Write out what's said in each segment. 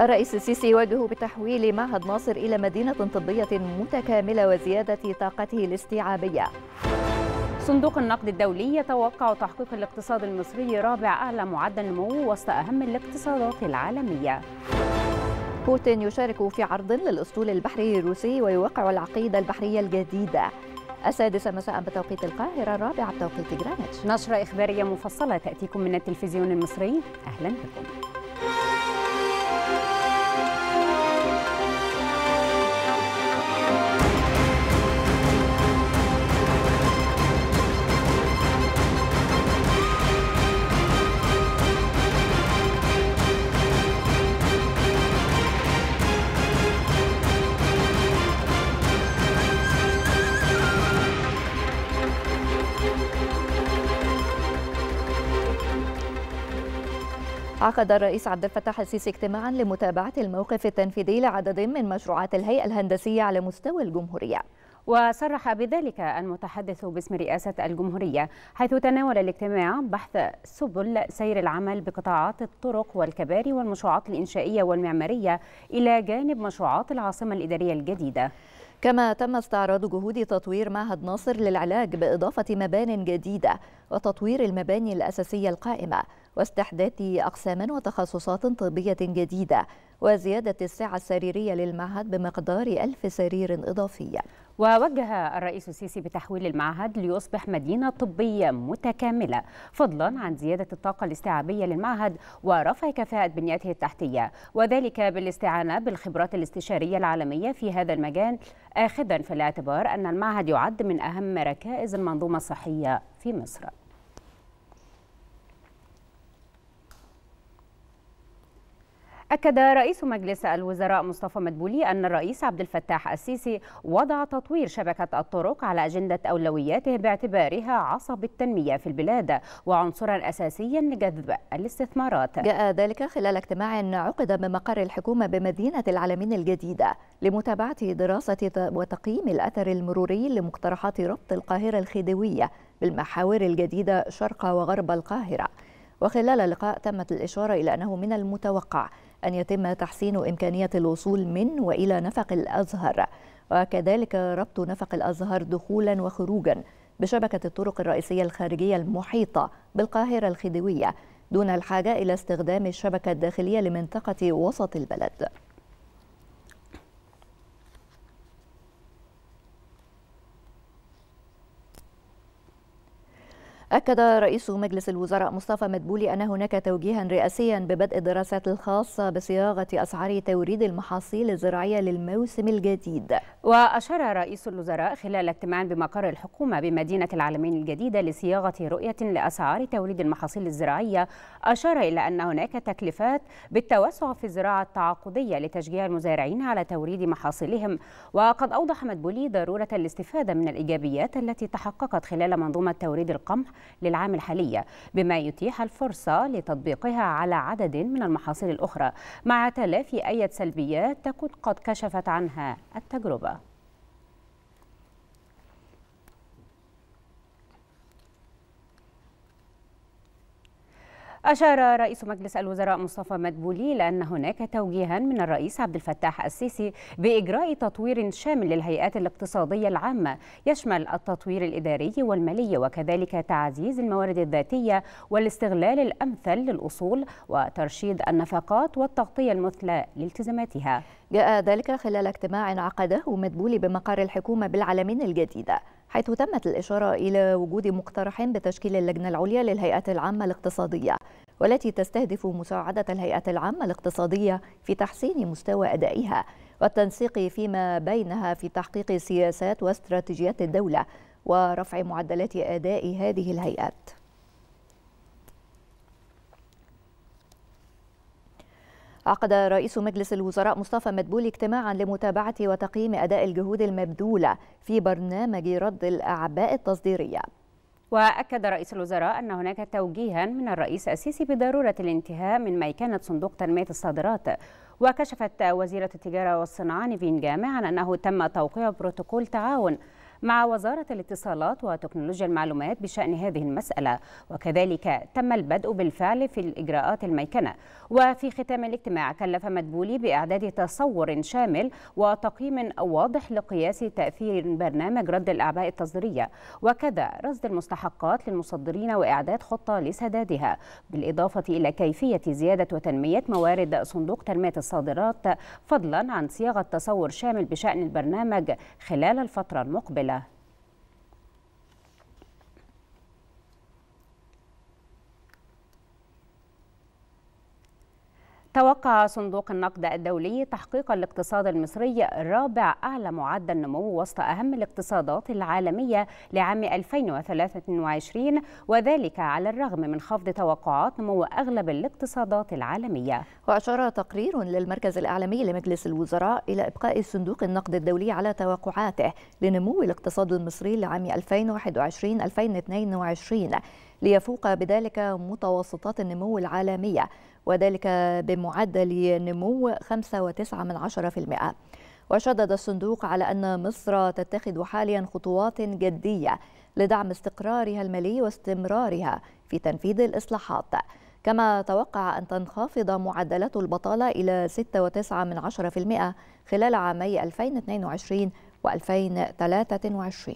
الرئيس السيسي يوجه بتحويل معهد ناصر إلى مدينة طبية متكاملة وزيادة طاقته الاستيعابية صندوق النقد الدولي يتوقع تحقيق الاقتصاد المصري رابع أعلى معدل نمو وسط أهم الاقتصادات العالمية بوتين يشارك في عرض للأسطول البحري الروسي ويوقع العقيدة البحرية الجديدة السادسة مساء بتوقيت القاهرة الرابعة بتوقيت جرانتش نشرة إخبارية مفصلة تأتيكم من التلفزيون المصري أهلا بكم عقد الرئيس عبد الفتاح السيسي اجتماعا لمتابعة الموقف التنفيذي لعدد من مشروعات الهيئة الهندسية على مستوى الجمهورية وصرح بذلك المتحدث باسم رئاسة الجمهورية حيث تناول الاجتماع بحث سبل سير العمل بقطاعات الطرق والكباري والمشروعات الإنشائية والمعمارية إلى جانب مشروعات العاصمة الإدارية الجديدة كما تم استعراض جهود تطوير معهد ناصر للعلاج بإضافة مبان جديدة وتطوير المباني الأساسية القائمة واستحداث أقسام وتخصصات طبية جديدة وزيادة السعة السريرية للمعهد بمقدار ألف سرير إضافية ووجه الرئيس السيسي بتحويل المعهد ليصبح مدينة طبية متكاملة فضلا عن زيادة الطاقة الاستيعابية للمعهد ورفع كفاءة بنيته التحتية وذلك بالاستعانة بالخبرات الاستشارية العالمية في هذا المجال آخذا في الاعتبار أن المعهد يعد من أهم ركائز المنظومة الصحية في مصر أكد رئيس مجلس الوزراء مصطفى مدبولي أن الرئيس عبد الفتاح السيسي وضع تطوير شبكة الطرق على أجندة أولوياته باعتبارها عصب التنمية في البلاد وعنصرا أساسيا لجذب الاستثمارات جاء ذلك خلال اجتماع عقد بمقر الحكومة بمدينة العالمين الجديدة لمتابعة دراسة وتقييم الأثر المروري لمقترحات ربط القاهرة الخديوية بالمحاور الجديدة شرق وغرب القاهرة وخلال اللقاء تمت الإشارة إلى أنه من المتوقع أن يتم تحسين إمكانية الوصول من وإلى نفق الأزهر وكذلك ربط نفق الأزهر دخولا وخروجا بشبكة الطرق الرئيسية الخارجية المحيطة بالقاهرة الخديوية دون الحاجة إلى استخدام الشبكة الداخلية لمنطقة وسط البلد أكد رئيس مجلس الوزراء مصطفى مدبولي أن هناك توجيها رئاسيا ببدء الدراسات الخاصة بصياغة أسعار توريد المحاصيل الزراعية للموسم الجديد وأشار رئيس الوزراء خلال اجتماع بمقر الحكومة بمدينة العالمين الجديدة لصياغة رؤية لأسعار توريد المحاصيل الزراعية أشار إلى أن هناك تكلفات بالتوسع في الزراعة التعاقدية لتشجيع المزارعين على توريد محاصيلهم وقد أوضح مدبولي ضرورة الاستفادة من الإيجابيات التي تحققت خلال منظومة توريد القمح للعام الحالي بما يتيح الفرصة لتطبيقها على عدد من المحاصيل الأخرى مع تلافي أي سلبيات تكون قد كشفت عنها التجربة أشار رئيس مجلس الوزراء مصطفى مدبولي لأن هناك توجيها من الرئيس عبد الفتاح السيسي بإجراء تطوير شامل للهيئات الاقتصادية العامة يشمل التطوير الإداري والمالي وكذلك تعزيز الموارد الذاتية والاستغلال الأمثل للأصول وترشيد النفقات والتغطية المثلى لالتزاماتها جاء ذلك خلال اجتماع عقده مدبولي بمقر الحكومة بالعلمين الجديدة حيث تمت الإشارة إلى وجود مقترح بتشكيل اللجنة العليا للهيئات العامة الاقتصادية والتي تستهدف مساعدة الهيئات العامة الاقتصادية في تحسين مستوى أدائها والتنسيق فيما بينها في تحقيق سياسات واستراتيجيات الدولة ورفع معدلات أداء هذه الهيئات عقد رئيس مجلس الوزراء مصطفى مدبولي اجتماعا لمتابعة وتقييم أداء الجهود المبذولة في برنامج رد الأعباء التصديرية وأكد رئيس الوزراء أن هناك توجيها من الرئيس السيسي بضرورة الانتهاء من ميكانة صندوق تنمية الصادرات وكشفت وزيرة التجارة والصناعة نيفين جامع عن أنه تم توقيع بروتوكول تعاون مع وزارة الاتصالات وتكنولوجيا المعلومات بشأن هذه المسألة وكذلك تم البدء بالفعل في الإجراءات الميكنة وفي ختام الاجتماع كلف مدبولي بإعداد تصور شامل وتقييم واضح لقياس تأثير برنامج رد الأعباء التصديرية وكذا رصد المستحقات للمصدرين وإعداد خطة لسدادها بالإضافة إلى كيفية زيادة وتنمية موارد صندوق تنمية الصادرات فضلا عن صياغة تصور شامل بشأن البرنامج خلال الفترة المقبلة توقع صندوق النقد الدولي تحقيق الاقتصاد المصري رابع أعلى معدل نمو وسط أهم الاقتصادات العالمية لعام 2023 وذلك على الرغم من خفض توقعات نمو أغلب الاقتصادات العالمية وأشار تقرير للمركز الأعلامي لمجلس الوزراء إلى إبقاء صندوق النقد الدولي على توقعاته لنمو الاقتصاد المصري لعام 2021-2022 ليفوق بذلك متوسطات النمو العالمية وذلك بمعدل نمو 5.9% وشدد الصندوق على أن مصر تتخذ حاليا خطوات جدية لدعم استقرارها المالي واستمرارها في تنفيذ الإصلاحات كما توقع أن تنخفض معدلات البطالة إلى 6.9% خلال عامي 2022 و 2023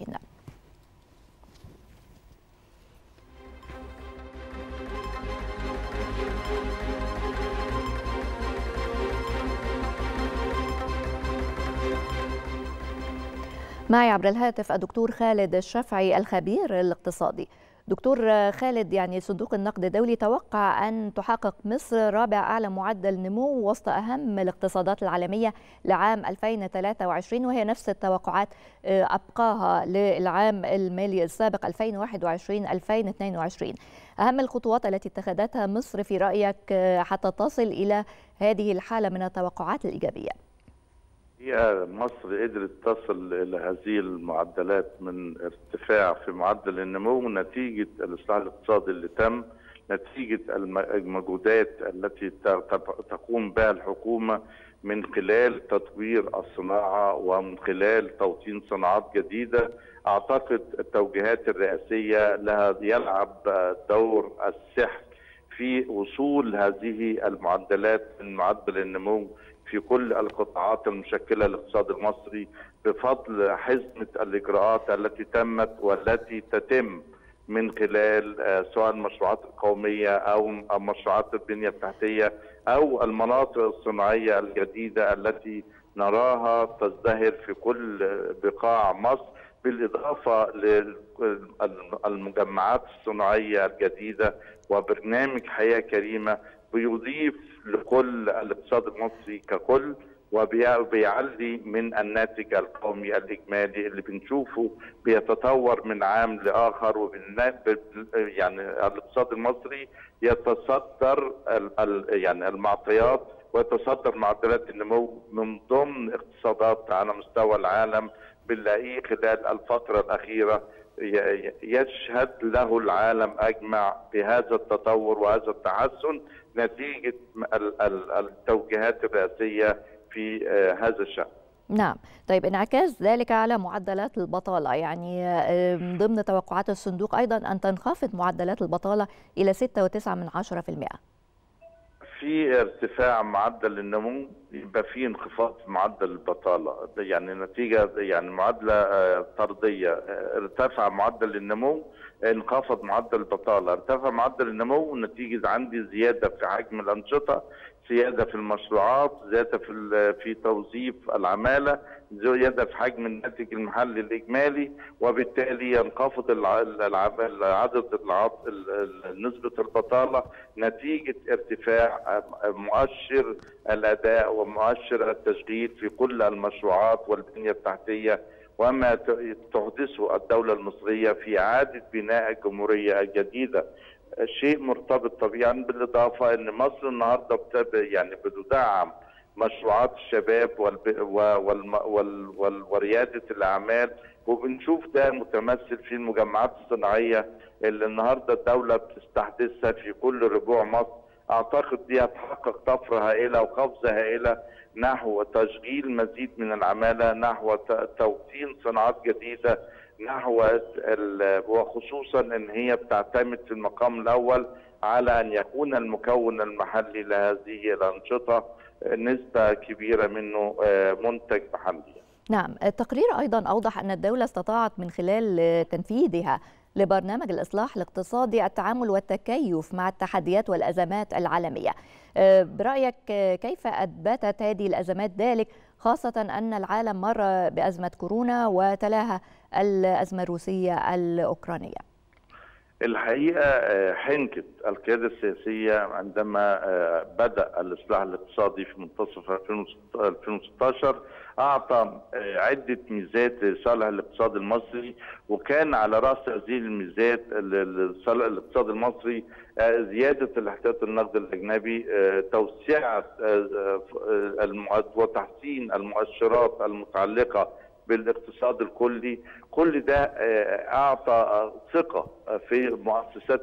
معي عبر الهاتف الدكتور خالد الشفعي الخبير الاقتصادي دكتور خالد يعني صندوق النقد الدولي توقع أن تحقق مصر رابع أعلى معدل نمو وسط أهم الاقتصادات العالمية لعام 2023 وهي نفس التوقعات آه، أبقاها للعام المالي السابق 2021-2022 أهم الخطوات التي اتخذتها مصر في رأيك آه، حتى تصل إلى هذه الحالة من التوقعات الإيجابية الحقيقه مصر قدرت تصل الى هذه المعدلات من ارتفاع في معدل النمو نتيجه الاصلاح الاقتصادي اللي تم نتيجه المجهودات التي تقوم بها الحكومه من خلال تطوير الصناعه ومن خلال توطين صناعات جديده اعتقد التوجيهات الرئاسيه لها يلعب دور السحر في وصول هذه المعدلات من معدل النمو في كل القطاعات المشكله للاقتصاد المصري بفضل حزمه الاجراءات التي تمت والتي تتم من خلال آه، سواء المشروعات القوميه او مشروعات البنيه التحتيه او المناطق الصناعيه الجديده التي نراها تزدهر في كل بقاع مصر بالاضافه للمجمعات الصناعيه الجديده وبرنامج حياه كريمه بيضيف لكل الاقتصاد المصري ككل وبيعلي من الناتج القومي الاجمالي اللي بنشوفه بيتطور من عام لاخر يعني الاقتصاد المصري يتصدر ال... ال... يعني المعطيات ويتصدر معدلات النمو من ضمن اقتصادات على مستوى العالم بنلاقيه خلال الفتره الاخيره يشهد له العالم اجمع بهذا التطور وهذا التحسن نتيجه التوجيهات الرئاسيه في آه، هذا الشان. نعم طيب انعكاس ذلك على معدلات البطالة يعني آه، من ضمن توقعات الصندوق أيضا أن تنخفض معدلات البطالة إلى 6.9% في ارتفاع معدل النمو يبقى في انخفاض في معدل البطالة يعني نتيجة يعني معادلة آه، طردية ارتفع معدل النمو انخفض معدل البطالة ارتفع معدل النمو نتيجة عندي زيادة في حجم الأنشطة زيادة في المشروعات زيادة في في توظيف العمالة زيادة في حجم الناتج المحلي الإجمالي وبالتالي ينخفض عدد نسبة البطالة نتيجة ارتفاع مؤشر الأداء ومؤشر التشغيل في كل المشروعات والبنية التحتية وما تحدثه الدولة المصرية في إعادة بناء الجمهورية الجديدة شيء مرتبط طبيعا بالإضافة أن مصر النهاردة يعني بتدعم مشروعات الشباب وريادة الأعمال وبنشوف ده متمثل في المجمعات الصناعية اللي النهاردة الدولة بتستحدثها في كل ربوع مصر أعتقد دي هتحقق طفرة هائلة وقفزة هائلة نحو تشغيل مزيد من العماله نحو توطين صناعات جديده نحو وخصوصا ان هي بتعتمد في المقام الاول على ان يكون المكون المحلي لهذه الانشطه نسبه كبيره منه آه، منتج محلي. نعم، التقرير ايضا اوضح ان الدوله استطاعت من خلال آه، تنفيذها لبرنامج الإصلاح الاقتصادي التعامل والتكيف مع التحديات والأزمات العالمية آه، برأيك آه، كيف أثبتت هذه الأزمات ذلك خاصة أن العالم مر بأزمة كورونا وتلاها الأزمة الروسية الأوكرانية الحقيقة آه، حنكت القيادة السياسية عندما بدأ الإصلاح الاقتصادي في منتصف 2016 أعطى عدة ميزات لصالح الاقتصاد المصري وكان على رأس هذه الميزات الاقتصاد المصري آه، زيادة الاحتياط النقد الأجنبي آه، توسعة آه، وتحسين المؤشرات المتعلقة بالاقتصاد الكلي كل ده أعطى ثقة في المؤسسات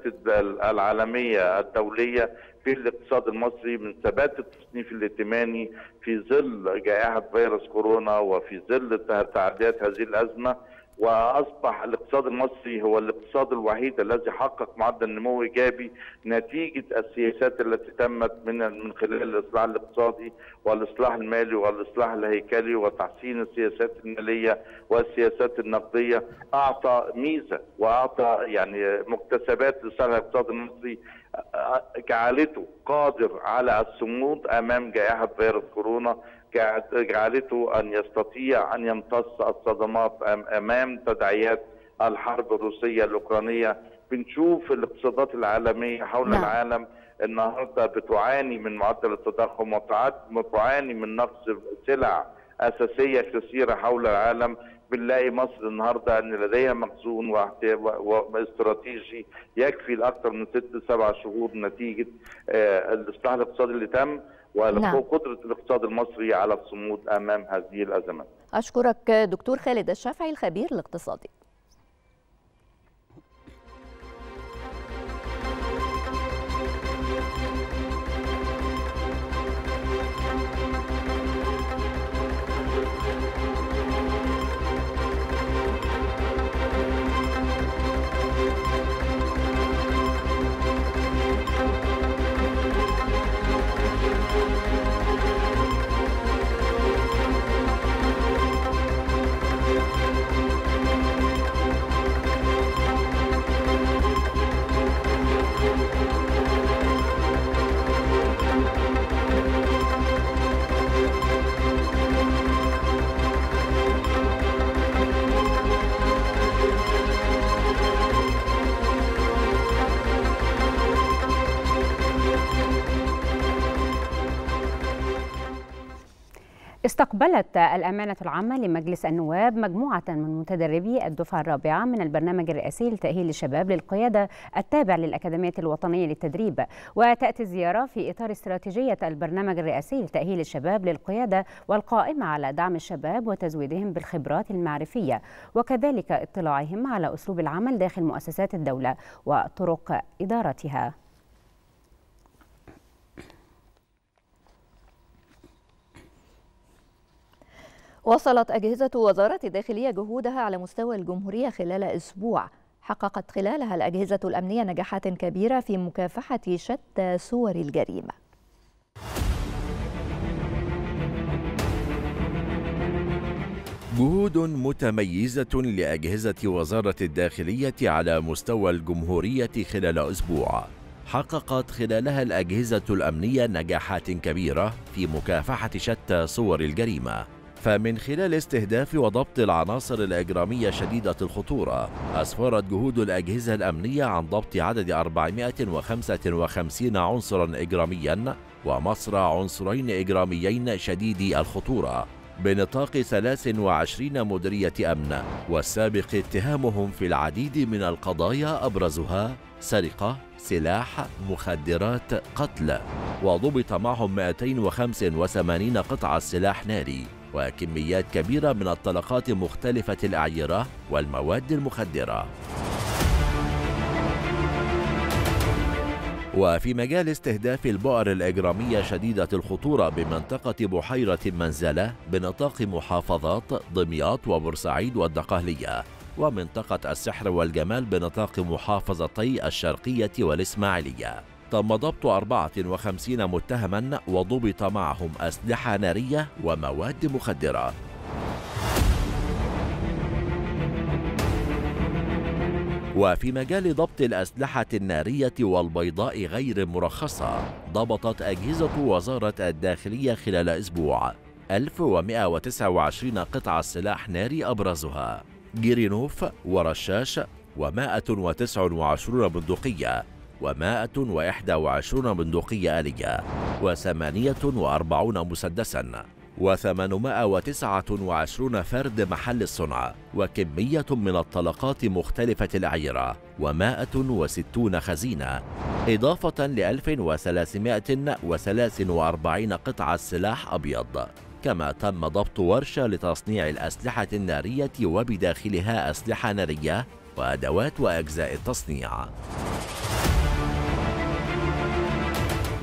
العالمية الدولية في الاقتصاد المصري من ثبات التصنيف الائتماني في ظل جائحة فيروس كورونا وفي ظل تعديات هذه الأزمة واصبح الاقتصاد المصري هو الاقتصاد الوحيد الذي حقق معدل نمو ايجابي نتيجه السياسات التي تمت من من خلال الاصلاح الاقتصادي والاصلاح المالي والاصلاح الهيكلي وتحسين السياسات الماليه والسياسات النقديه اعطى ميزه واعطى يعني مكتسبات لصالح الاقتصاد المصري جعلته قادر على الصمود امام جائحه فيروس كورونا جعلته أن يستطيع أن يمتص الصدمات أمام تداعيات الحرب الروسية الأوكرانية بنشوف الاقتصادات العالمية حول نعم. العالم النهارده بتعاني من معدل التضخم وتعاني من نقص سلع اساسيه كثيره حول العالم بنلاقي مصر النهارده ان لديها مخزون واستراتيجي يكفي لاكثر من ست سبع شهور نتيجه آه، الاصلاح الاقتصادي اللي تم وقدرة نعم. الاقتصاد المصري على الصمود أمام هذه الأزمات أشكرك دكتور خالد الشافعي الخبير الاقتصادي استقبلت الأمانة العامة لمجلس النواب مجموعة من متدربي الدفعة الرابعة من البرنامج الرئاسي لتأهيل الشباب للقيادة التابع للأكاديمية الوطنية للتدريب وتأتي الزيارة في إطار استراتيجية البرنامج الرئاسي لتأهيل الشباب للقيادة والقائمة على دعم الشباب وتزويدهم بالخبرات المعرفية وكذلك اطلاعهم على أسلوب العمل داخل مؤسسات الدولة وطرق إدارتها وصلت أجهزة وزارة الداخلية جهودها على مستوى الجمهورية خلال أسبوع حققت خلالها الأجهزة الأمنية نجاحات كبيرة في مكافحة شتى صور الجريمة جهود متميزة لأجهزة وزارة الداخلية على مستوى الجمهورية خلال أسبوع حققت خلالها الأجهزة الأمنية نجاحات كبيرة في مكافحة شتى صور الجريمة فمن خلال استهداف وضبط العناصر الإجرامية شديدة الخطورة أسفرت جهود الأجهزة الأمنية عن ضبط عدد 455 عنصرا إجراميا ومصر عنصرين إجراميين شديدي الخطورة بنطاق 23 مديرية أمن والسابق اتهامهم في العديد من القضايا أبرزها سرقة، سلاح، مخدرات، قتل وضبط معهم 285 قطعة سلاح ناري وكميات كبيرة من الطلقات مختلفة الأعيرة والمواد المخدرة وفي مجال استهداف البؤر الإجرامية شديدة الخطورة بمنطقة بحيرة منزلة بنطاق محافظات دمياط وبورسعيد والدقهلية ومنطقة السحر والجمال بنطاق محافظتي الشرقية والإسماعيلية تم ضبط 54 متهما وضبط معهم أسلحة نارية ومواد مخدرة وفي مجال ضبط الأسلحة النارية والبيضاء غير المرخصة ضبطت أجهزة وزارة الداخلية خلال أسبوع 1129 قطعة سلاح ناري أبرزها جيرينوف ورشاش و129 بندقية و121 بندقية آلية و48 مسدساً و829 فرد محل الصنع وكمية من الطلقات مختلفة الأعيرة و160 خزينة إضافة ل 1343 قطعة سلاح أبيض كما تم ضبط ورشة لتصنيع الأسلحة النارية وبداخلها أسلحة نارية وأدوات وأجزاء التصنيع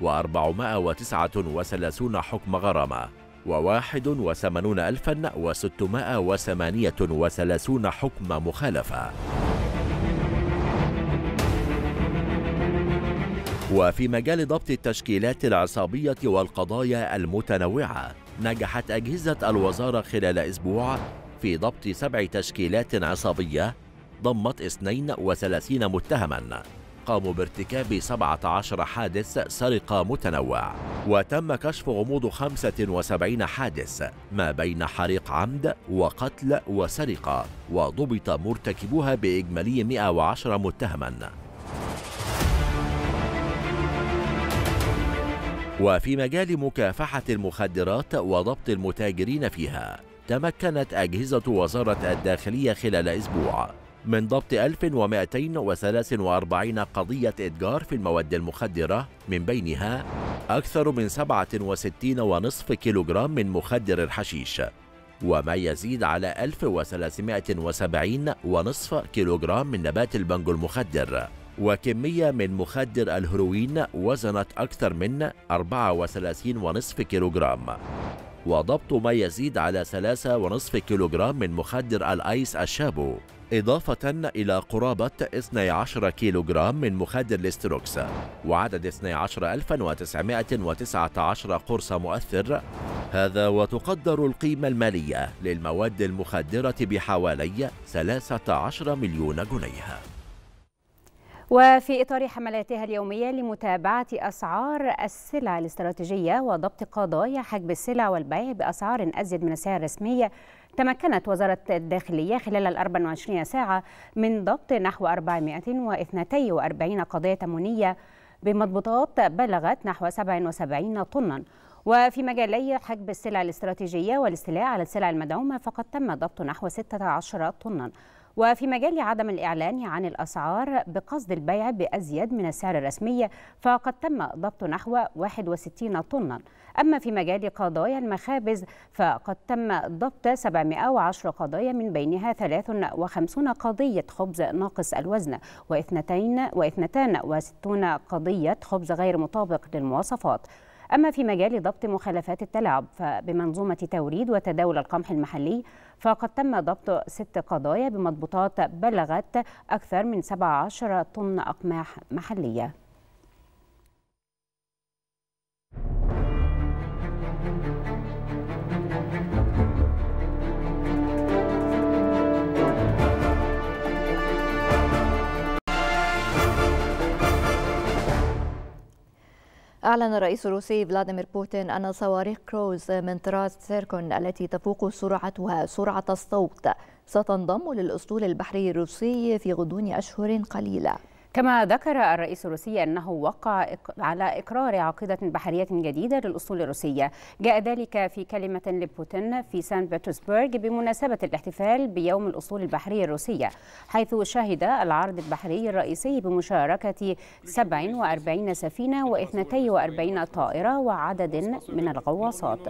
و439 حكم غرامة وواحد وثمانون ألفا وستمائة وثمانية وثلاثون حكم مخالفة وفي مجال ضبط التشكيلات العصابية والقضايا المتنوعة نجحت أجهزة الوزارة خلال أسبوع في ضبط سبع تشكيلات عصابية ضمت 32 متهماً قاموا بارتكاب 17 حادث سرقة متنوع وتم كشف غموض 75 حادث ما بين حريق عمد وقتل وسرقة وضبط مرتكبوها بإجمالي 110 متهما وفي مجال مكافحة المخدرات وضبط المتاجرين فيها تمكنت أجهزة وزارة الداخلية خلال أسبوع من ضبط 1243 قضية إتجار في المواد المخدرة من بينها أكثر من 67.5 كيلوغرام من مخدر الحشيش وما يزيد على 1370.5 كيلوغرام من نبات البنجو المخدر وكمية من مخدر الهروين وزنت أكثر من 34.5 كيلوغرام وضبط ما يزيد على 3.5 كيلوغرام من مخدر الأيس الشابو إضافة إلى قرابة 12 كيلوغرام من مخدر الاستروكس وعدد 12919 قرص مؤثر هذا وتقدر القيمة المالية للمواد المخدرة بحوالي 13 مليون جنيه وفي إطار حملاتها اليومية لمتابعة أسعار السلع الاستراتيجية وضبط قضايا حجب السلع والبيع بأسعار أزيد من السعر الرسمية تمكنت وزارة الداخلية خلال ال 24 ساعة من ضبط نحو 442 قضية تمونية بمضبوطات بلغت نحو 77 طنا وفي مجالي حجب السلع الاستراتيجية والاستيلاء على السلع المدعومة فقد تم ضبط نحو 16 طنا وفي مجال عدم الإعلان عن الأسعار بقصد البيع بأزيد من السعر الرسمي فقد تم ضبط نحو 61 طنا أما في مجال قضايا المخابز فقد تم ضبط 710 قضايا من بينها 53 قضية خبز ناقص الوزن و 62 قضية خبز غير مطابق للمواصفات أما في مجال ضبط مخالفات التلاعب فبمنظومة توريد وتداول القمح المحلي فقد تم ضبط ست قضايا بمضبوطات بلغت أكثر من 17 طن أقماح محلية أعلن الرئيس الروسي فلاديمير بوتين أن صواريخ كروز من طراز سيركون التي تفوق سرعتها سرعة الصوت ستنضم للأسطول البحري الروسي في غضون أشهر قليلة كما ذكر الرئيس الروسي أنه وقع على إقرار عقيدة بحرية جديدة للأصول الروسية جاء ذلك في كلمة لبوتين في سان بيترسبرغ بمناسبة الاحتفال بيوم الأصول البحرية الروسية حيث شهد العرض البحري الرئيسي بمشاركة 47 سفينة و42 طائرة وعدد من الغواصات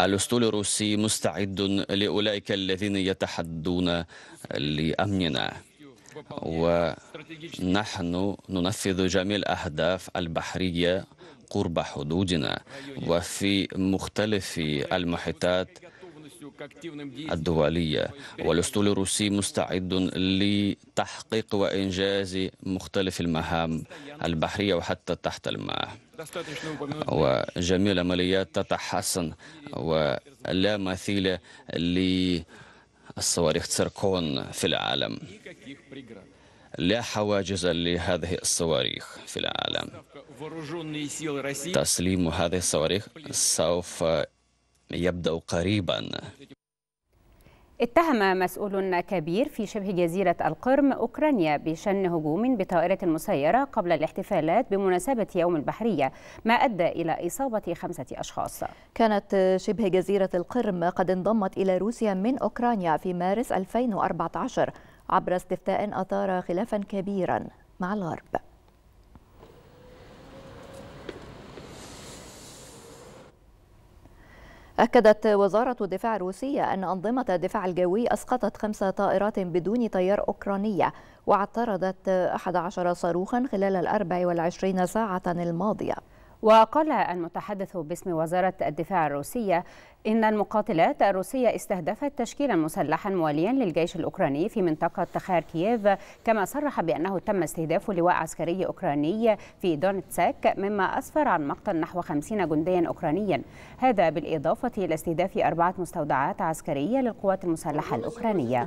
الأسطول الروسي مستعد لأولئك الذين يتحدون لأمننا ونحن ننفذ جميع الأهداف البحرية قرب حدودنا وفي مختلف المحيطات الدولية والأسطول الروسي مستعد لتحقيق وإنجاز مختلف المهام البحرية وحتى تحت الماء وجميع العمليات تتحسن ولا مثيل للصواريخ تسركون في العالم لا حواجز لهذه الصواريخ في العالم تسليم هذه الصواريخ سوف يبدأ قريبا اتهم مسؤول كبير في شبه جزيرة القرم أوكرانيا بشن هجوم بطائرة مسيرة قبل الاحتفالات بمناسبة يوم البحرية ما أدى إلى إصابة خمسة أشخاص كانت شبه جزيرة القرم قد انضمت إلى روسيا من أوكرانيا في مارس 2014 عبر استفتاء أثار خلافا كبيرا مع الغرب أكدت وزارة الدفاع الروسية أن أنظمة الدفاع الجوي أسقطت خمس طائرات بدون طيار أوكرانية واعترضت 11 صاروخا خلال الأربع والعشرين ساعة الماضية وقال المتحدث باسم وزارة الدفاع الروسية إن المقاتلات الروسية استهدفت تشكيلا مسلحا مواليا للجيش الأوكراني في منطقة كييف كما صرح بأنه تم استهداف لواء عسكري أوكراني في دونتسك مما أسفر عن مقتل نحو 50 جنديا أوكرانيا هذا بالإضافة إلى استهداف أربعة مستودعات عسكرية للقوات المسلحة الأوكرانية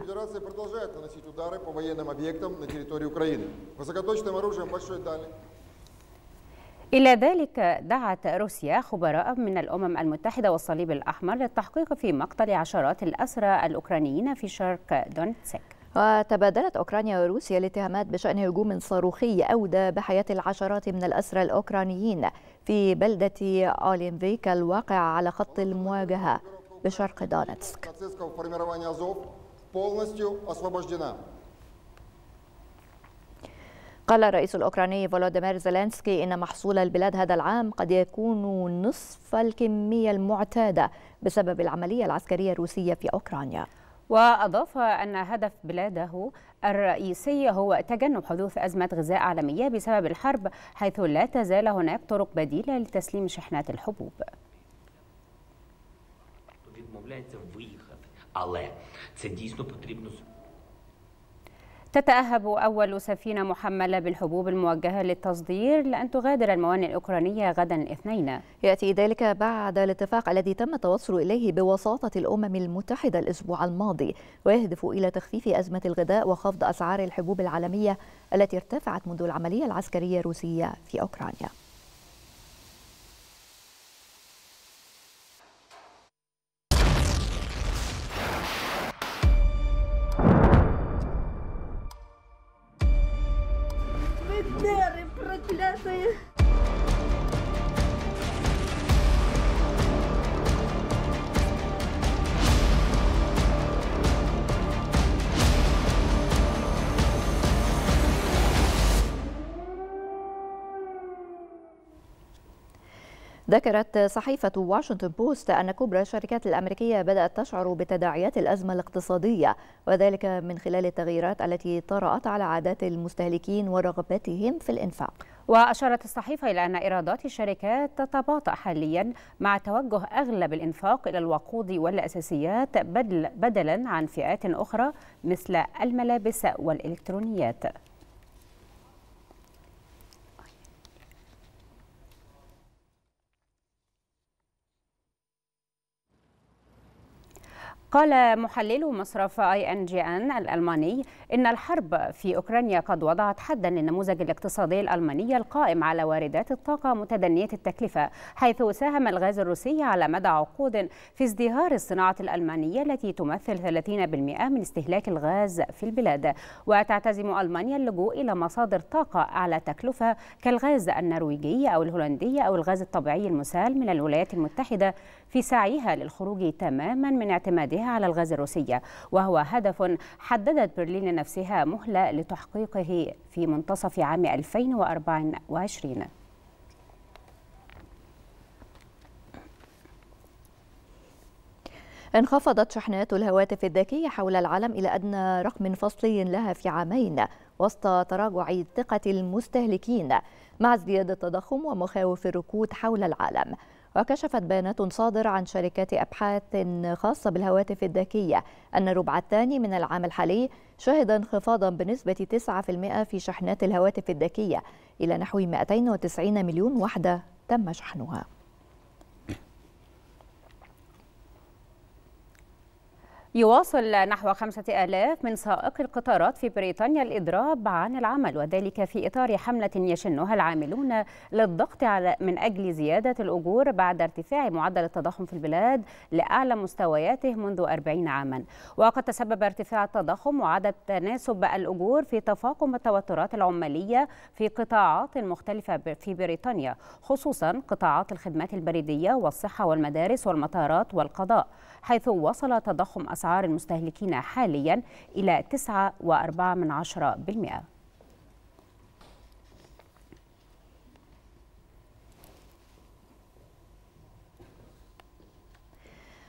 إلى ذلك دعت روسيا خبراء من الأمم المتحدة والصليب الأحمر للتحقيق في مقتل عشرات الأسرى الأوكرانيين في شرق دونتسك وتبادلت أوكرانيا وروسيا الاتهامات بشأن هجوم صاروخي أودى بحياة العشرات من الأسرى الأوكرانيين في بلدة أولينفيكا الواقع على خط المواجهة بشرق دونتسك قال الرئيس الأوكراني فولوديمير زيلينسكي إن محصول البلاد هذا العام قد يكون نصف الكمية المعتادة بسبب العملية العسكرية الروسية في أوكرانيا وأضاف أن هدف بلاده الرئيسي هو تجنب حدوث أزمة غذاء عالمية بسبب الحرب حيث لا تزال هناك طرق بديلة لتسليم شحنات الحبوب але це дійсно потрібно تتأهب أول سفينة محملة بالحبوب الموجهة للتصدير لأن تغادر الموانئ الأوكرانية غدا الاثنين يأتي ذلك بعد الاتفاق الذي تم التوصل إليه بوساطة الأمم المتحدة الأسبوع الماضي ويهدف إلى تخفيف أزمة الغذاء وخفض أسعار الحبوب العالمية التي ارتفعت منذ العملية العسكرية الروسية في أوكرانيا Бандеры проклятые! ذكرت صحيفة واشنطن بوست أن كبرى الشركات الأمريكية بدأت تشعر بتداعيات الأزمة الاقتصادية وذلك من خلال التغييرات التي طرأت على عادات المستهلكين ورغبتهم في الإنفاق وأشارت الصحيفة إلى أن إيرادات الشركات تتباطأ حاليا مع توجه أغلب الإنفاق إلى الوقود والأساسيات بدل بدلا عن فئات أخرى مثل الملابس والإلكترونيات قال محلل مصرف اي ان جي ان الالماني ان الحرب في اوكرانيا قد وضعت حدا للنموذج الاقتصادي الالماني القائم على واردات الطاقه متدنيه التكلفه حيث ساهم الغاز الروسي على مدى عقود في ازدهار الصناعه الالمانيه التي تمثل 30% من استهلاك الغاز في البلاد وتعتزم المانيا اللجوء الى مصادر طاقه اعلى تكلفه كالغاز النرويجي او الهولندي او الغاز الطبيعي المسال من الولايات المتحده في سعيها للخروج تماما من اعتمادها على الغاز الروسي وهو هدف حددت برلين نفسها مهلة لتحقيقه في منتصف عام 2024 انخفضت شحنات الهواتف الذكية حول العالم إلى أدنى رقم فصلي لها في عامين وسط تراجع ثقة المستهلكين مع ازدياد التضخم ومخاوف الركود حول العالم وكشفت بيانات صادر عن شركات أبحاث خاصة بالهواتف الذكية أن الربع الثاني من العام الحالي شهد انخفاضا بنسبة 9% في شحنات الهواتف الذكية إلى نحو 290 مليون وحدة تم شحنها يواصل نحو خمسة آلاف من سائقي القطارات في بريطانيا الإضراب عن العمل وذلك في إطار حملة يشنها العاملون للضغط على من أجل زيادة الأجور بعد ارتفاع معدل التضخم في البلاد لأعلى مستوياته منذ 40 عاما وقد تسبب ارتفاع التضخم وعدد تناسب الأجور في تفاقم التوترات العمالية في قطاعات مختلفة في بريطانيا خصوصا قطاعات الخدمات البريدية والصحة والمدارس والمطارات والقضاء حيث وصل تضخم أسعار المستهلكين حاليا إلى 9.4%.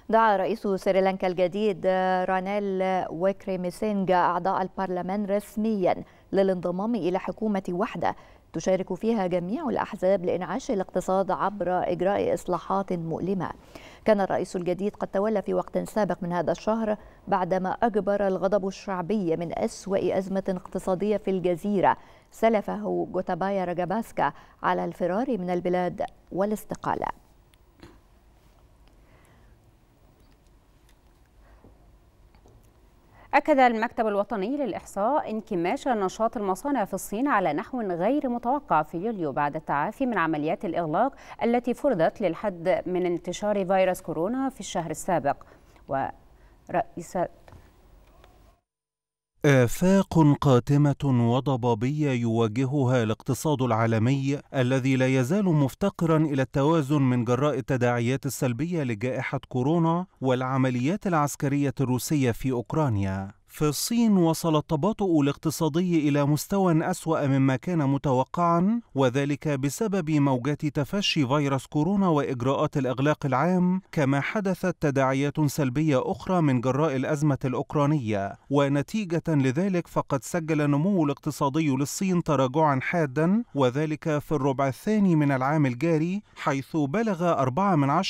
دعا رئيس سريلانكا الجديد رانيل ويكريميسينجا أعضاء البرلمان رسميا للانضمام إلى حكومة وحدة تشارك فيها جميع الأحزاب لإنعاش الاقتصاد عبر إجراء إصلاحات مؤلمة كان الرئيس الجديد قد تولى في وقت سابق من هذا الشهر بعدما أجبر الغضب الشعبي من أسوأ أزمة اقتصادية في الجزيرة سلفه جوتابايا راجاباسكا على الفرار من البلاد والاستقالة أكد المكتب الوطني للإحصاء انكماش نشاط المصانع في الصين على نحو غير متوقع في يوليو بعد التعافي من عمليات الإغلاق التي فرضت للحد من انتشار فيروس كورونا في الشهر السابق ورئيس آفاق قاتمة وضبابية يواجهها الاقتصاد العالمي الذي لا يزال مفتقرا إلى التوازن من جراء التداعيات السلبية لجائحة كورونا والعمليات العسكرية الروسية في أوكرانيا في الصين وصل التباطؤ الاقتصادي إلى مستوى أسوأ مما كان متوقعا وذلك بسبب موجات تفشي فيروس كورونا وإجراءات الإغلاق العام كما حدثت تداعيات سلبية أخرى من جراء الأزمة الأوكرانية ونتيجة لذلك فقد سجل النمو الاقتصادي للصين تراجعا حادا وذلك في الربع الثاني من العام الجاري حيث بلغ 4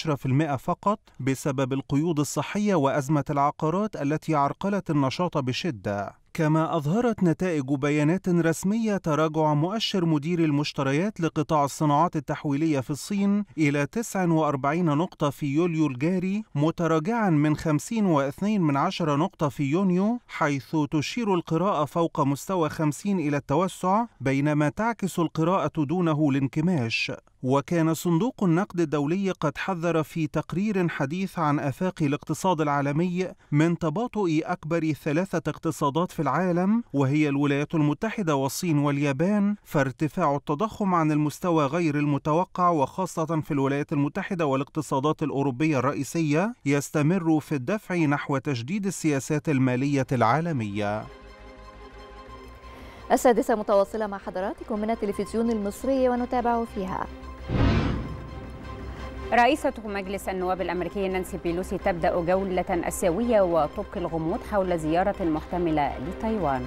فقط بسبب القيود الصحية وأزمة العقارات التي عرقلت النشاط بشدة كما أظهرت نتائج بيانات رسمية تراجع مؤشر مدير المشتريات لقطاع الصناعات التحويلية في الصين إلى 49 نقطة في يوليو الجاري متراجعا من 50.2 من عشرة نقطة في يونيو حيث تشير القراءة فوق مستوى 50 إلى التوسع بينما تعكس القراءة دونه الانكماش وكان صندوق النقد الدولي قد حذر في تقرير حديث عن آفاق الاقتصاد العالمي من تباطؤ أكبر ثلاثة اقتصادات في العالم وهي الولايات المتحدة والصين واليابان فارتفاع التضخم عن المستوى غير المتوقع وخاصة في الولايات المتحدة والاقتصادات الأوروبية الرئيسية يستمر في الدفع نحو تجديد السياسات المالية العالمية. السادسة متواصلة مع حضراتكم من التلفزيون المصري ونتابع فيها رئيسة مجلس النواب الأمريكي نانسي بيلوسي تبدأ جولة آسيوية وطبق الغموض حول زيارة محتملة لتايوان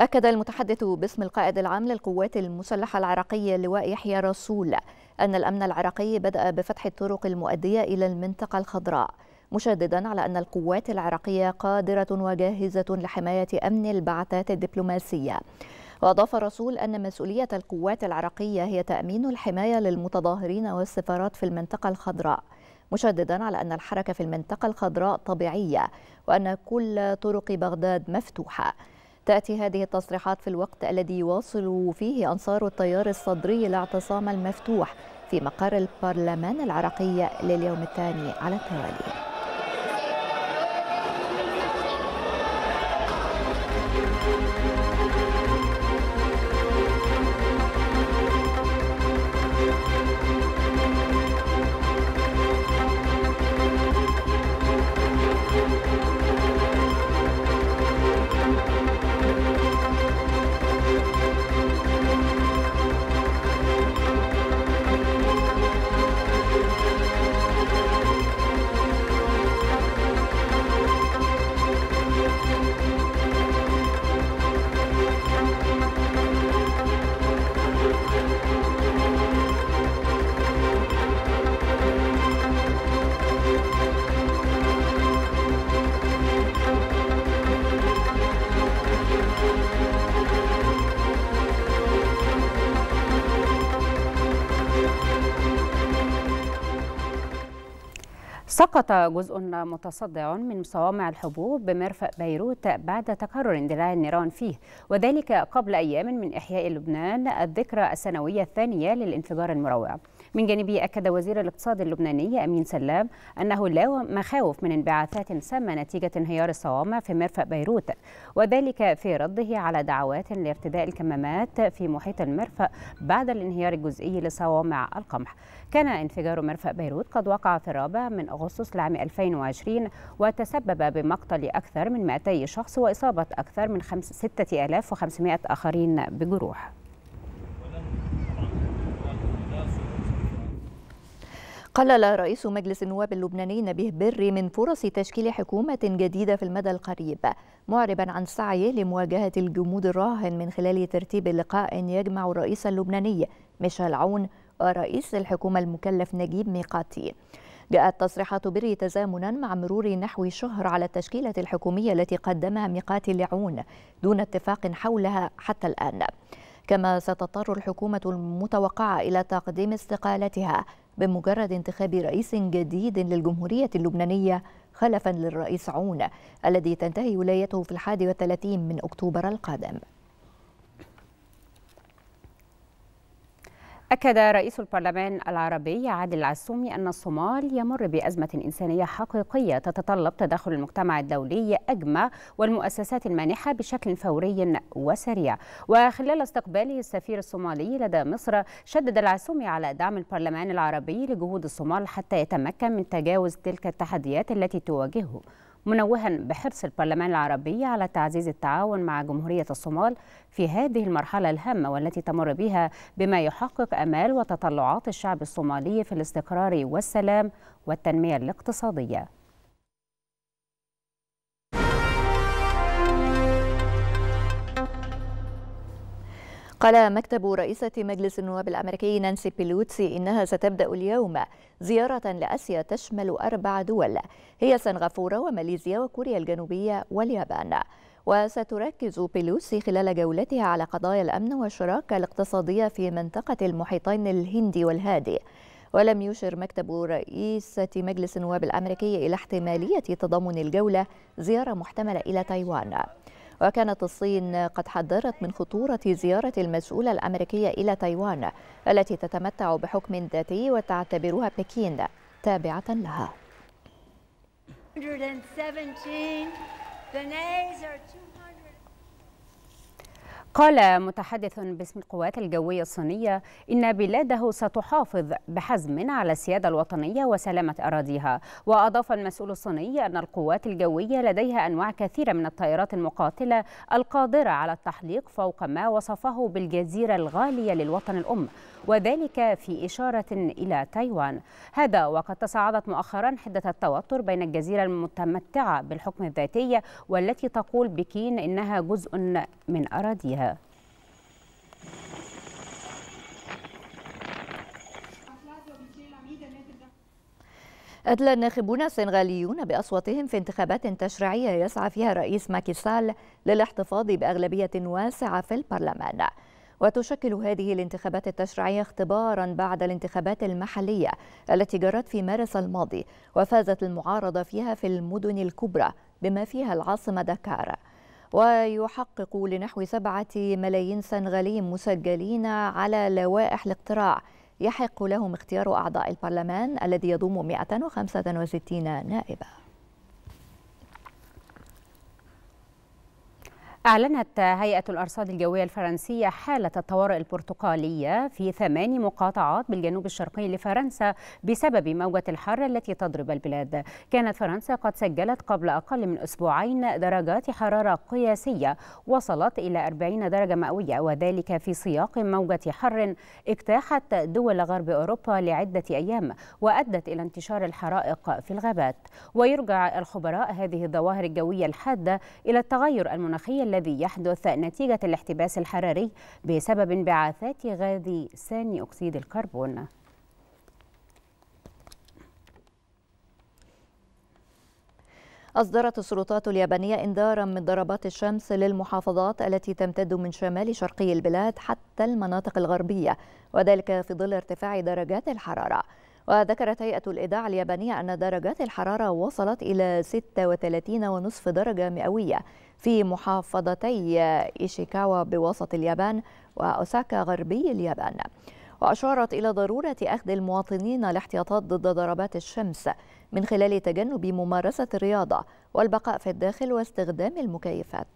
أكد المتحدث باسم القائد العام للقوات المسلحة العراقية اللواء يحيى رسول أن الأمن العراقي بدأ بفتح الطرق المؤدية إلى المنطقة الخضراء مشددا على أن القوات العراقية قادرة وجاهزة لحماية أمن البعثات الدبلوماسية وأضاف رسول أن مسؤولية القوات العراقية هي تأمين الحماية للمتظاهرين والسفارات في المنطقة الخضراء مشددا على أن الحركة في المنطقة الخضراء طبيعية وأن كل طرق بغداد مفتوحة تأتي هذه التصريحات في الوقت الذي يواصل فيه أنصار التيار الصدري الاعتصام المفتوح في مقر البرلمان العراقي لليوم الثاني على التوالي سقط جزء متصدع من صوامع الحبوب بمرفأ بيروت بعد تكرر اندلاع النيران فيه وذلك قبل أيام من إحياء لبنان الذكرى السنوية الثانية للانفجار المروع من جانبه أكد وزير الاقتصاد اللبناني أمين سلام أنه لا مخاوف من انبعاثات سامة نتيجة انهيار الصوامع في مرفأ بيروت وذلك في رده على دعوات لارتداء الكمامات في محيط المرفأ بعد الانهيار الجزئي لصوامع القمح كان انفجار مرفأ بيروت قد وقع في الرابع من أغسطس لعام 2020 وتسبب بمقتل أكثر من 200 شخص وإصابة أكثر من 6500 آخرين بجروح قلل رئيس مجلس النواب اللبناني نبيه بري من فرص تشكيل حكومة جديدة في المدى القريب معربا عن سعيه لمواجهة الجمود الراهن من خلال ترتيب لقاء يجمع الرئيس اللبناني ميشيل عون ورئيس الحكومة المكلف نجيب ميقاتي جاءت تصريحات بري تزامنا مع مرور نحو شهر على التشكيلة الحكومية التي قدمها ميقاتي لعون دون اتفاق حولها حتى الآن كما ستضطر الحكومة المتوقعة إلى تقديم استقالتها بمجرد انتخاب رئيس جديد للجمهورية اللبنانية خلفا للرئيس عون الذي تنتهي ولايته في الحادي والثلاثين من أكتوبر القادم أكد رئيس البرلمان العربي عادل العسومي أن الصومال يمر بأزمة إنسانية حقيقية تتطلب تدخل المجتمع الدولي أجمع والمؤسسات المانحة بشكل فوري وسريع وخلال استقباله السفير الصومالي لدى مصر شدد العسومي على دعم البرلمان العربي لجهود الصومال حتى يتمكن من تجاوز تلك التحديات التي تواجهه منوها بحرص البرلمان العربي على تعزيز التعاون مع جمهورية الصومال في هذه المرحلة الهامة والتي تمر بها بما يحقق أمال وتطلعات الشعب الصومالي في الاستقرار والسلام والتنمية الاقتصادية قال مكتب رئيسة مجلس النواب الأمريكي نانسي بيلوتسي إنها ستبدأ اليوم زيارة لأسيا تشمل أربع دول هي سنغافورة وماليزيا وكوريا الجنوبية واليابان وستركز بيلوسي خلال جولتها على قضايا الأمن والشراكة الاقتصادية في منطقة المحيطين الهندي والهادي ولم يشر مكتب رئيسة مجلس النواب الأمريكي إلى احتمالية تضمن الجولة زيارة محتملة إلى تايوان وكانت الصين قد حذرت من خطورة زيارة المسؤولة الأمريكية إلى تايوان التي تتمتع بحكم ذاتي وتعتبرها بكين تابعة لها. The nays are too قال متحدث باسم القوات الجوية الصينية إن بلاده ستحافظ بحزم على السيادة الوطنية وسلامة أراضيها وأضاف المسؤول الصيني أن القوات الجوية لديها أنواع كثيرة من الطائرات المقاتلة القادرة على التحليق فوق ما وصفه بالجزيرة الغالية للوطن الأم وذلك في إشارة إلى تايوان هذا وقد تصاعدت مؤخرا حدة التوتر بين الجزيرة المتمتعة بالحكم الذاتي والتي تقول بكين إنها جزء من أراضيها أدلى الناخبون السنغاليون بأصواتهم في انتخابات تشريعية يسعى فيها الرئيس ماكيسال للاحتفاظ بأغلبية واسعة في البرلمان وتشكل هذه الانتخابات التشريعية اختبارا بعد الانتخابات المحلية التي جرت في مارس الماضي وفازت المعارضة فيها في المدن الكبرى بما فيها العاصمة دكار ويحقق لنحو سبعة ملايين سنغالي مسجلين على لوائح الاقتراع يحق لهم اختيار أعضاء البرلمان الذي يضم 165 نائبا أعلنت هيئة الأرصاد الجوية الفرنسية حالة الطوارئ البرتقالية في ثماني مقاطعات بالجنوب الشرقي لفرنسا بسبب موجة الحر التي تضرب البلاد. كانت فرنسا قد سجلت قبل أقل من أسبوعين درجات حرارة قياسية وصلت إلى 40 درجة مئوية وذلك في سياق موجة حر اجتاحت دول غرب أوروبا لعدة أيام وأدت إلى انتشار الحرائق في الغابات. ويرجع الخبراء هذه الظواهر الجوية الحادة إلى التغير المناخي الذي يحدث نتيجة الاحتباس الحراري بسبب انبعاثات غاز ثاني أكسيد الكربون أصدرت السلطات اليابانية إنذارا من ضربات الشمس للمحافظات التي تمتد من شمال شرقي البلاد حتى المناطق الغربية وذلك في ظل ارتفاع درجات الحرارة وذكرت هيئة الإذاعة اليابانية أن درجات الحرارة وصلت إلى 36.5 درجة مئوية في محافظتي إيشيكاوا بوسط اليابان وأوساكا غربي اليابان وأشارت إلى ضرورة أخذ المواطنين الاحتياطات ضد ضربات الشمس من خلال تجنب ممارسة الرياضة والبقاء في الداخل واستخدام المكيفات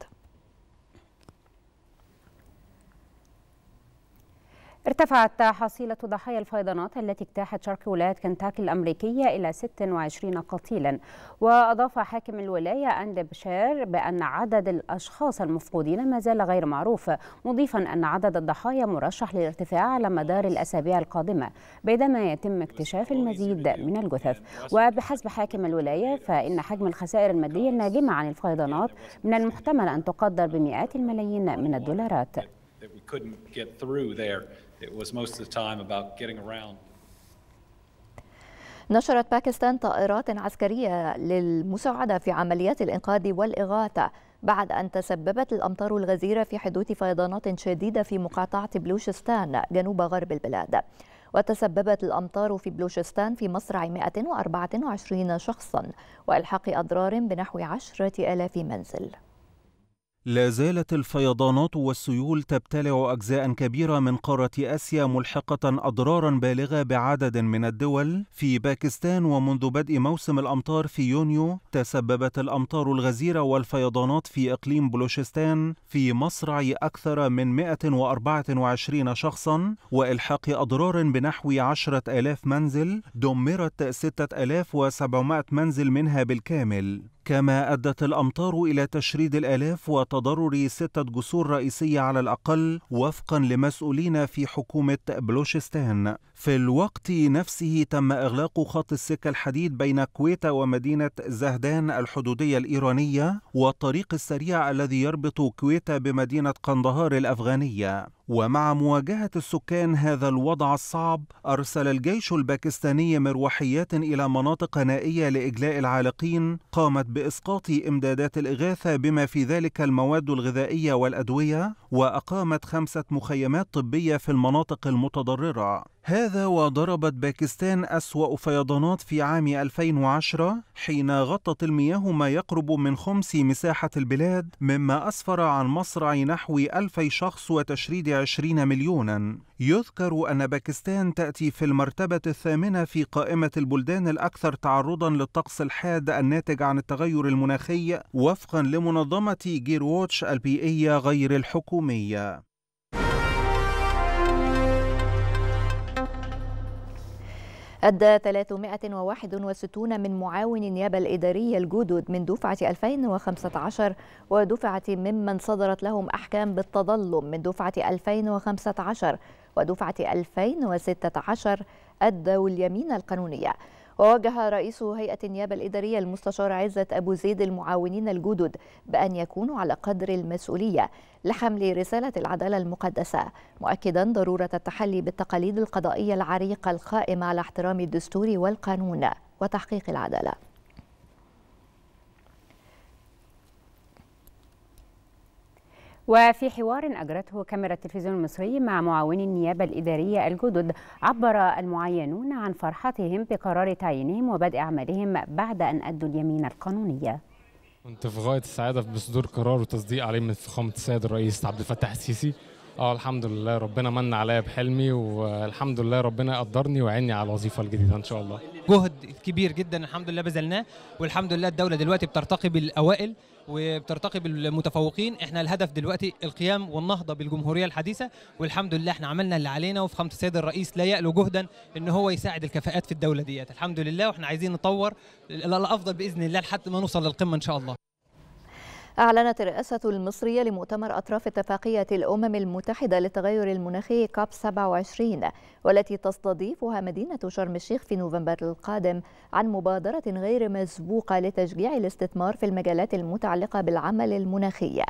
ارتفعت حصيلة ضحايا الفيضانات التي اجتاحت شرق ولاية كنتاكي الأمريكية إلى 26 قتيلا وأضاف حاكم الولاية أند بشير بأن عدد الأشخاص المفقودين ما زال غير معروف مضيفا أن عدد الضحايا مرشح للارتفاع على مدار الأسابيع القادمة بينما يتم اكتشاف المزيد من الجثث وبحسب حاكم الولاية فإن حجم الخسائر المادية الناجمة عن الفيضانات من المحتمل أن تقدر بمئات الملايين من الدولارات. that we couldn't get through there. It was most of the time about getting around. نشرت باكستان طائرات عسكرية للمساعدة في عمليات الإنقاذ والإغاثة بعد أن تسببت الأمطار الغزيرة في حدوث فيضانات شديدة في مقاطعة بلوشستان جنوب غرب البلاد وتسببت الأمطار في بلوشستان في مصرع 124 شخصا وإلحاق أضرار بنحو 10000 ألاف منزل لا زالت الفيضانات والسيول تبتلع أجزاء كبيرة من قارة آسيا ملحقة أضرارا بالغة بعدد من الدول في باكستان ومنذ بدء موسم الأمطار في يونيو تسببت الأمطار الغزيرة والفيضانات في إقليم بلوشستان في مصرع أكثر من 124 شخصا وإلحاق أضرار بنحو 10 ألاف منزل دمرت 6700 منزل منها بالكامل كما أدت الأمطار إلى تشريد الآلاف وتضرر ستة جسور رئيسية على الأقل وفقا لمسؤولين في حكومة بلوشستان في الوقت نفسه تم إغلاق خط السكة الحديد بين كويتا ومدينة زهدان الحدودية الإيرانية والطريق السريع الذي يربط كويتا بمدينة قندهار الأفغانية ومع مواجهة السكان هذا الوضع الصعب أرسل الجيش الباكستاني مروحيات إلى مناطق نائية لإجلاء العالقين قامت بإسقاط إمدادات الإغاثة بما في ذلك المواد الغذائية والأدوية وأقامت خمسة مخيمات طبية في المناطق المتضررة هذا وضربت باكستان أسوأ فيضانات في عام 2010 حين غطت المياه ما يقرب من خمس مساحة البلاد مما أسفر عن مصرع نحو ألفي شخص وتشريد عشرين مليونا يذكر أن باكستان تأتي في المرتبة الثامنة في قائمة البلدان الأكثر تعرضا للطقس الحاد الناتج عن التغير المناخي وفقا لمنظمة جيروتش البيئية غير الحكومية أدى 361 من معاون النيابة الإدارية الجدد من دفعة 2015 ودفعة ممن صدرت لهم أحكام بالتظلم من دفعة 2015 ودفعة 2016 أدوا اليمين القانونية ووجه رئيس هيئة النيابة الإدارية المستشار عزت أبو زيد المعاونين الجدد بأن يكونوا على قدر المسؤولية لحمل رسالة العدالة المقدسة مؤكدا ضرورة التحلي بالتقاليد القضائية العريقة القائمة على احترام الدستور والقانون وتحقيق العداله وفي حوار أجرته كاميرا التلفزيون المصري مع معاوني النيابة الإدارية الجدد عبر المعينون عن فرحتهم بقرار تعيينهم وبدء أعمالهم بعد أن أدوا اليمين القانونية كنت في غاية السعادة بصدور قرار وتصديق عليه من فخامة السيد الرئيس عبد الفتاح السيسي اه الحمد لله ربنا من عليا بحلمي والحمد لله ربنا قدرني وعيني على الوظيفه الجديده ان شاء الله جهد كبير جدا الحمد لله بذلناه والحمد لله الدوله دلوقتي بترتقي بالاوائل وبترتقي بالمتفوقين احنا الهدف دلوقتي القيام والنهضه بالجمهوريه الحديثه والحمد لله احنا عملنا اللي علينا وفي خامه السيد الرئيس لا يألو جهدا ان هو يساعد الكفاءات في الدوله ديت الحمد لله واحنا عايزين نطور الافضل باذن الله لحد ما نوصل للقمه ان شاء الله أعلنت الرئاسة المصرية لمؤتمر أطراف اتفاقية الأمم المتحدة للتغير المناخي كاب 27 والتي تستضيفها مدينة شرم الشيخ في نوفمبر القادم عن مبادرة غير مسبوقة لتشجيع الاستثمار في المجالات المتعلقة بالعمل المناخي.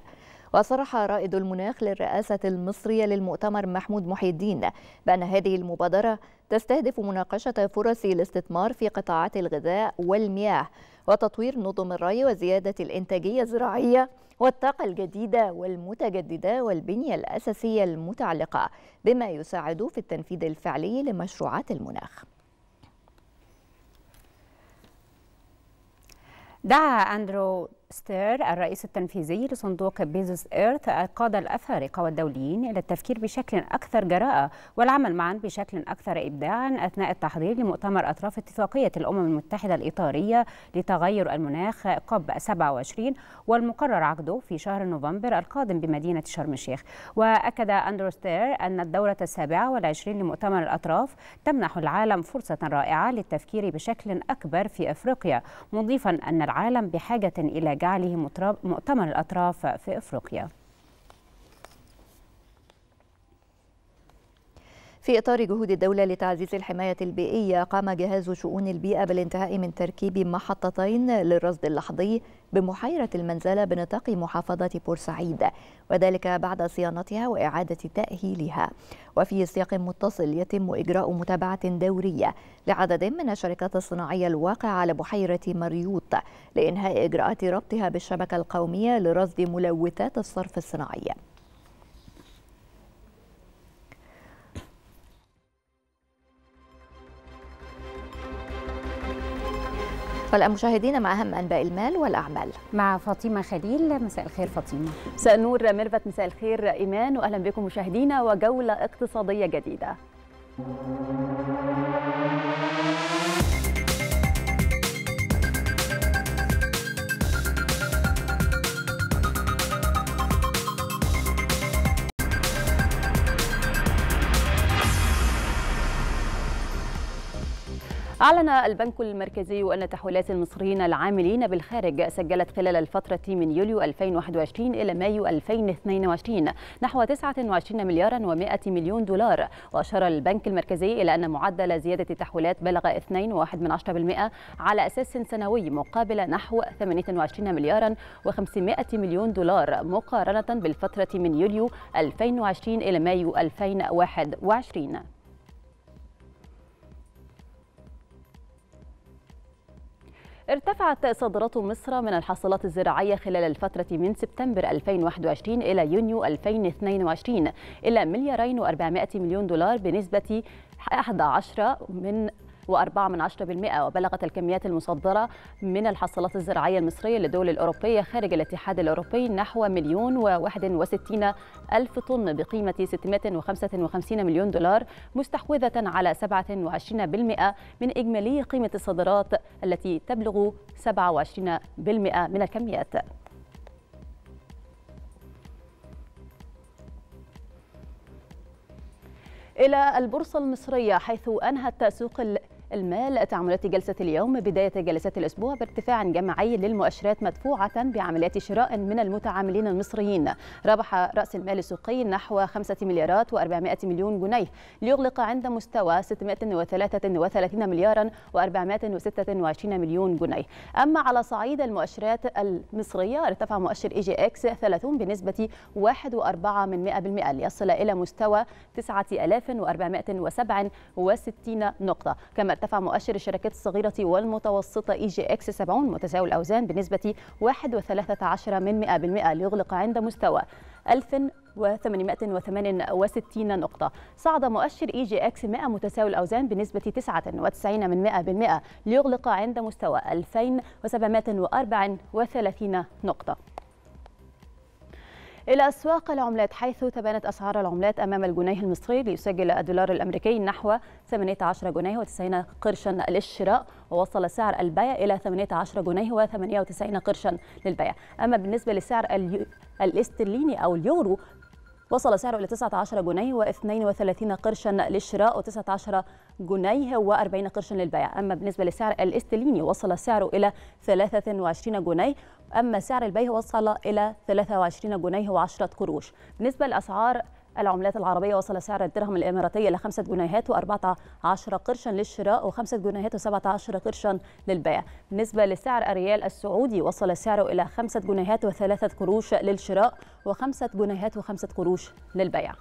وصرح رائد المناخ للرئاسة المصرية للمؤتمر محمود محي الدين بأن هذه المبادرة تستهدف مناقشة فرص الاستثمار في قطاعات الغذاء والمياه وتطوير نظم الري وزيادة الإنتاجية الزراعية والطاقة الجديدة والمتجددة والبنية الأساسية المتعلقة بما يساعد في التنفيذ الفعلي لمشروعات المناخ دعا أندرو ستير الرئيس التنفيذي لصندوق بيزوس ايرث قاد الافارقه والدوليين الى التفكير بشكل اكثر جراءه والعمل معا بشكل اكثر ابداعا اثناء التحضير لمؤتمر اطراف اتفاقيه الامم المتحده الاطاريه لتغير المناخ كوب 27 والمقرر عقده في شهر نوفمبر القادم بمدينه شرم الشيخ واكد اندرو ستير ان الدوره السابعه والعشرين لمؤتمر الاطراف تمنح العالم فرصه رائعه للتفكير بشكل اكبر في افريقيا مضيفا ان العالم بحاجه الى جعله مؤتمر الأطراف في إفريقيا في إطار جهود الدولة لتعزيز الحماية البيئية قام جهاز شؤون البيئة بالانتهاء من تركيب محطتين للرصد اللحظي بمحيرة المنزلة بنطاق محافظة بورسعيد وذلك بعد صيانتها وإعادة تأهيلها وفي سياق متصل يتم إجراء متابعة دورية لعدد من الشركات الصناعية الواقعة على بحيرة مريوط لإنهاء إجراءات ربطها بالشبكة القومية لرصد ملوثات الصرف الصناعي فالآن مشاهدينا مع أهم أنباء المال والأعمال مع فاطمة خليل مساء الخير فاطمة مساء النور ميرفت مساء الخير إيمان وأهلا بكم مشاهدينا وجولة اقتصادية جديدة أعلن البنك المركزي أن تحويلات المصريين العاملين بالخارج سجلت خلال الفترة من يوليو 2021 إلى مايو 2022 نحو 29 مليارا و100 مليون دولار وأشار البنك المركزي إلى أن معدل زيادة التحويلات بلغ 2.1% على أساس سنوي مقابل نحو 28 مليارا و500 مليون دولار مقارنة بالفترة من يوليو 2020 إلى مايو 2021 ارتفعت صادرات مصر من الحاصلات الزراعية خلال الفترة من سبتمبر 2021 إلى يونيو 2022 إلى مليارين و400 مليون دولار بنسبة 11 من وبلغت الكميات المصدرة من الحصلات الزراعية المصرية للدول الأوروبية خارج الاتحاد الأوروبي نحو مليون و61 ألف طن بقيمة 655 مليون دولار مستحوذة على 27% من إجمالي قيمة الصادرات التي تبلغ 27% من الكميات إلى البورصة المصرية حيث أنهت سوق المال تعاملات جلسة اليوم بداية جلسات الأسبوع بارتفاع جماعي للمؤشرات مدفوعة بعمليات شراء من المتعاملين المصريين ربح رأس المال السوقي نحو 5 مليارات و400 مليون جنيه ليغلق عند مستوى 633 مليارا و426 مليون جنيه أما على صعيد المؤشرات المصرية ارتفع مؤشر إي جي إكس 30 بنسبة 1.4% ليصل إلى مستوى 9467 نقطة كما ارتفع مؤشر الشركات الصغيرة والمتوسطة اي جي اكس 70 متساوي الأوزان بنسبة 1.13 من 100% ليغلق عند مستوى 1868 نقطة صعد مؤشر اي جي اكس 100 متساوي الأوزان بنسبة 99 من 100% ليغلق عند مستوى 2734 نقطة إلى أسواق العملات حيث تبانت أسعار العملات أمام الجنيه المصري ليسجل الدولار الأمريكي نحو 18 جنيه و90 قرشا للشراء ووصل سعر البيع إلى 18 جنيه و98 قرشا للبيع أما بالنسبة لسعر الاسترليني أو اليورو وصل سعره إلى 19 جنيه و32 قرشا للشراء و19 جنيه و40 قرشا للبيع أما بالنسبة لسعر الاستليني وصل سعره إلى 23 جنيه أما سعر البيع وصل إلى 23 جنيه و10 قروش بالنسبة لأسعار العملات العربية وصل سعر الدرهم الإماراتي إلى 5 جنيهات و14 قرشا للشراء و5 جنيهات و17 قرشا للبيع بالنسبة لسعر الريال السعودي وصل سعره إلى 5 جنيهات و3 قروش للشراء و5 جنيهات و5 قروش للبيع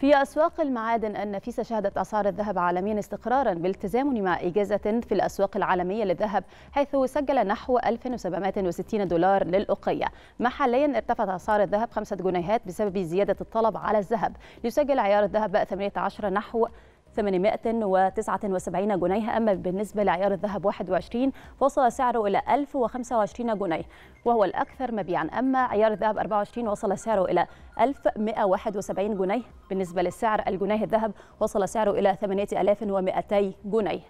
في أسواق المعادن النفيسة شهدت أسعار الذهب عالميا استقرارا بالتزامن مع إجازة في الأسواق العالمية للذهب حيث سجل نحو 1760 دولار للأقية محليا ارتفعت أسعار الذهب خمسة جنيهات بسبب زيادة الطلب على الذهب ليسجل عيار الذهب 18 نحو 879 جنيه أما بالنسبة لعيار الذهب 21 وصل سعره إلى 1025 جنيه وهو الأكثر مبيعا أما عيار الذهب 24 وصل سعره إلى 1171 جنيه بالنسبة للسعر الجنيه الذهب وصل سعره إلى 8200 جنيه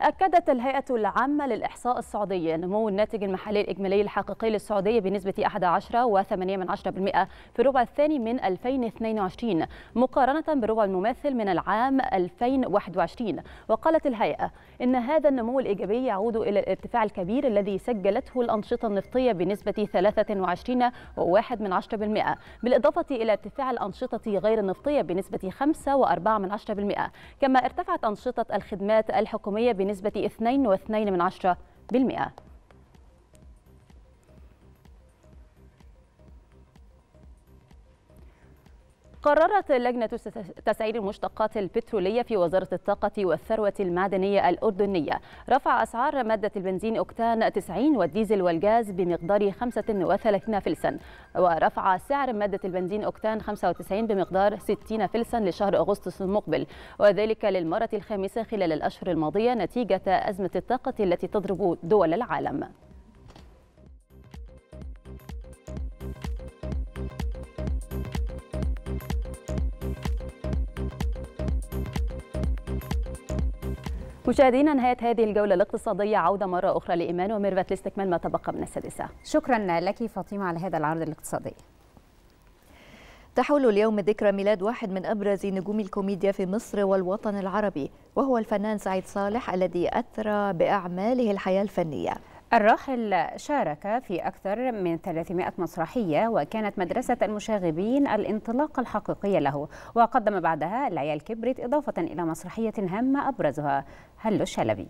أكدت الهيئة العامة للإحصاء السعودية نمو الناتج المحلي الإجمالي الحقيقي للسعودية بنسبة 11.8% في الربع الثاني من 2022 مقارنة بالربع المماثل من العام 2021 وقالت الهيئة إن هذا النمو الإيجابي يعود إلى الارتفاع الكبير الذي سجلته الأنشطة النفطية بنسبة 23.1% بالإضافة إلى ارتفاع الأنشطة غير النفطية بنسبة 5.4% كما ارتفعت أنشطة الخدمات الحكومية بنسبة 2.2% قررت لجنة تسعير المشتقات البترولية في وزارة الطاقة والثروة المعدنية الأردنية رفع أسعار مادة البنزين أكتان 90 والديزل والغاز بمقدار 35 فلسا ورفع سعر مادة البنزين أكتان 95 بمقدار 60 فلسا لشهر أغسطس المقبل وذلك للمرة الخامسة خلال الأشهر الماضية نتيجة أزمة الطاقة التي تضرب دول العالم مشاهدينا نهاية هذه الجولة الاقتصادية عودة مرة أخرى لإيمان وميرفت لاستكمال ما تبقى من السادسة شكرا لك فاطمة على هذا العرض الاقتصادي تحول اليوم ذكرى ميلاد واحد من أبرز نجوم الكوميديا في مصر والوطن العربي وهو الفنان سعيد صالح الذي أثرى بأعماله الحياة الفنية الراحل شارك في أكثر من 300 مسرحية وكانت مدرسة المشاغبين الانطلاقة الحقيقية له وقدم بعدها العيال كبرت إضافة إلى مسرحية هامة أبرزها هلو شلبي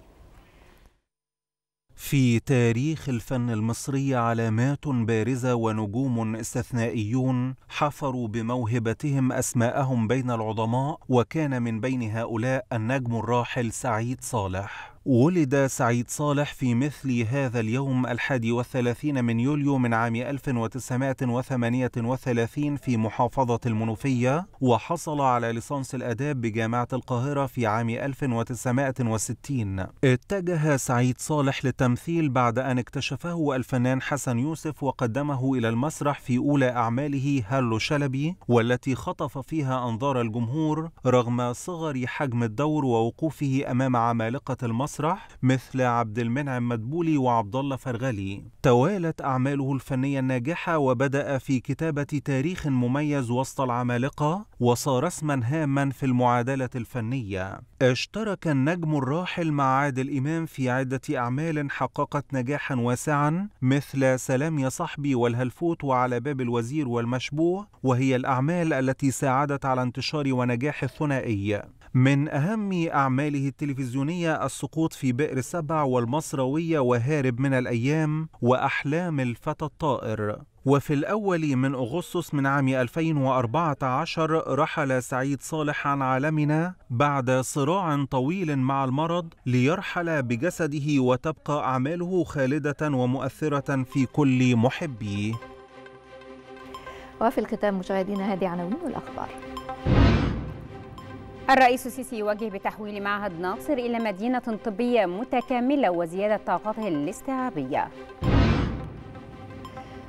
في تاريخ الفن المصري علامات بارزه ونجوم استثنائيون حفروا بموهبتهم اسماءهم بين العظماء وكان من بين هؤلاء النجم الراحل سعيد صالح ولد سعيد صالح في مثل هذا اليوم الحادي والثلاثين من يوليو من عام 1938 في محافظة المنوفية وحصل على ليسانس الآداب بجامعة القاهرة في عام 1960 اتجه سعيد صالح للتمثيل بعد أن اكتشفه الفنان حسن يوسف وقدمه إلى المسرح في أولى أعماله هالو شلبي والتي خطف فيها أنظار الجمهور رغم صغر حجم الدور ووقوفه أمام عمالقة المسرح المسرح مثل عبد المنعم مدبولي وعبد الله فرغلي توالت أعماله الفنية الناجحة وبدأ في كتابة تاريخ مميز وسط العمالقة وصار اسما هاما في المعادلة الفنية اشترك النجم الراحل مع عادل إمام في عدة أعمال حققت نجاحا واسعا مثل سلام يا صاحبي والهلفوت وعلى باب الوزير والمشبوه وهي الأعمال التي ساعدت على انتشار ونجاح الثنائي من أهم أعماله التلفزيونية السقوط في بئر سبع والمصروية وهارب من الأيام وأحلام الفتى الطائر وفي الأول من أغسطس من عام 2014 رحل سعيد صالح عن عالمنا بعد صراع طويل مع المرض ليرحل بجسده وتبقى أعماله خالدة ومؤثرة في كل محبيه وفي الختام مشاهدينا هذه عناوين الأخبار الرئيس السيسي يوجه بتحويل معهد ناصر إلى مدينة طبية متكاملة وزيادة طاقته الاستيعابية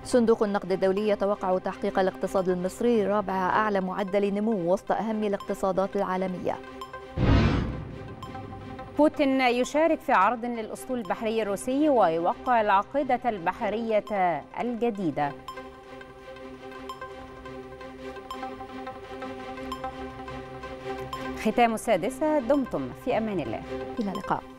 صندوق النقد الدولي يتوقع تحقيق الاقتصاد المصري رابع أعلى معدل نمو وسط أهم الاقتصادات العالمية بوتين يشارك في عرض للأسطول البحري الروسي ويوقع العقيدة البحرية الجديدة ختام السادسة دمتم في أمان الله إلى اللقاء